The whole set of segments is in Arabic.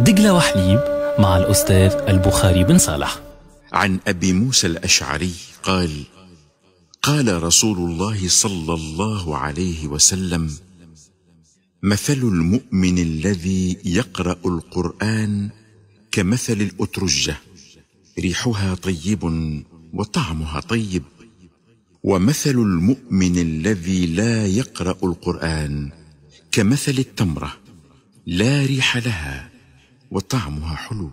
دجلة وحليب مع الأستاذ البخاري بن صالح عن أبي موسى الأشعري قال قال رسول الله صلى الله عليه وسلم مثل المؤمن الذي يقرأ القرآن كمثل الأترجة ريحها طيب وطعمها طيب ومثل المؤمن الذي لا يقرأ القرآن كمثل التمرة لا ريح لها وطعمها حلو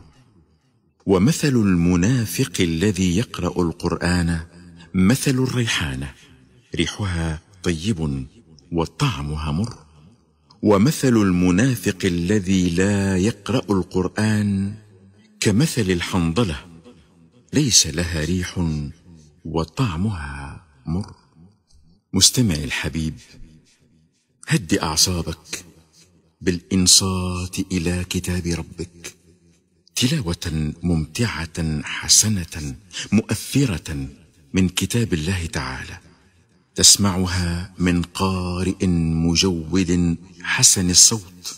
ومثل المنافق الذي يقرا القران مثل الريحانه ريحها طيب وطعمها مر ومثل المنافق الذي لا يقرا القران كمثل الحنظله ليس لها ريح وطعمها مر مستمعي الحبيب هدي اعصابك بالانصات الى كتاب ربك تلاوه ممتعه حسنه مؤثره من كتاب الله تعالى تسمعها من قارئ مجود حسن الصوت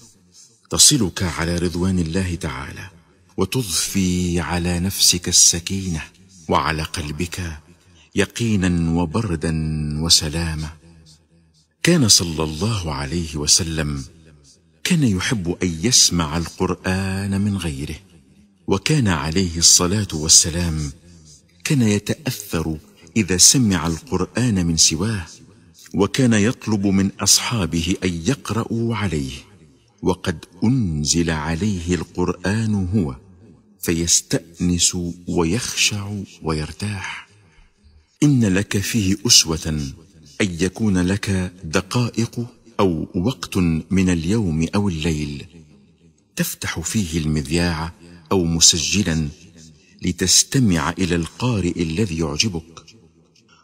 تصلك على رضوان الله تعالى وتضفي على نفسك السكينه وعلى قلبك يقينا وبردا وسلاما كان صلى الله عليه وسلم كان يحب أن يسمع القرآن من غيره وكان عليه الصلاة والسلام كان يتأثر إذا سمع القرآن من سواه وكان يطلب من أصحابه أن يقرأوا عليه وقد أنزل عليه القرآن هو فيستأنس ويخشع ويرتاح إن لك فيه أسوة أن يكون لك دقائق او وقت من اليوم او الليل تفتح فيه المذياع او مسجلا لتستمع الى القارئ الذي يعجبك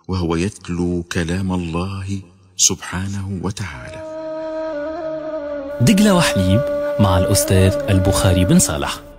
وهو يتلو كلام الله سبحانه وتعالى دجله وحليب مع الاستاذ البخاري بن صالح